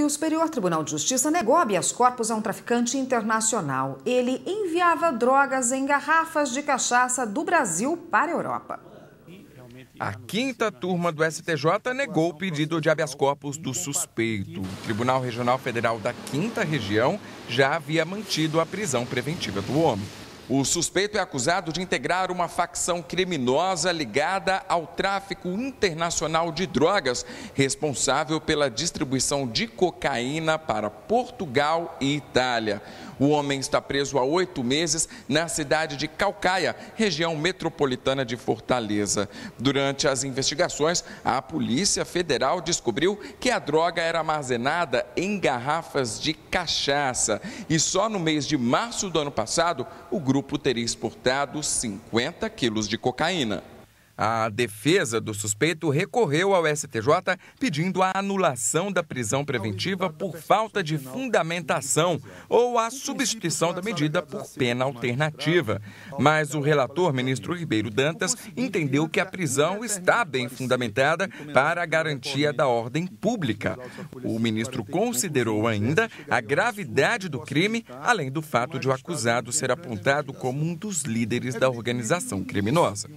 E o Superior Tribunal de Justiça negou habeas corpus a um traficante internacional. Ele enviava drogas em garrafas de cachaça do Brasil para a Europa. A quinta turma do STJ negou o pedido de habeas corpus do suspeito. O Tribunal Regional Federal da Quinta Região já havia mantido a prisão preventiva do homem. O suspeito é acusado de integrar uma facção criminosa ligada ao tráfico internacional de drogas, responsável pela distribuição de cocaína para Portugal e Itália. O homem está preso há oito meses na cidade de Calcaia, região metropolitana de Fortaleza. Durante as investigações, a Polícia Federal descobriu que a droga era armazenada em garrafas de cachaça. E só no mês de março do ano passado, o grupo teria exportado 50 quilos de cocaína. A defesa do suspeito recorreu ao STJ pedindo a anulação da prisão preventiva por falta de fundamentação ou a substituição da medida por pena alternativa. Mas o relator, ministro Ribeiro Dantas, entendeu que a prisão está bem fundamentada para a garantia da ordem pública. O ministro considerou né? ainda a gravidade do crime, além do fato de o acusado ser apontado como um dos líderes é da organização criminosa.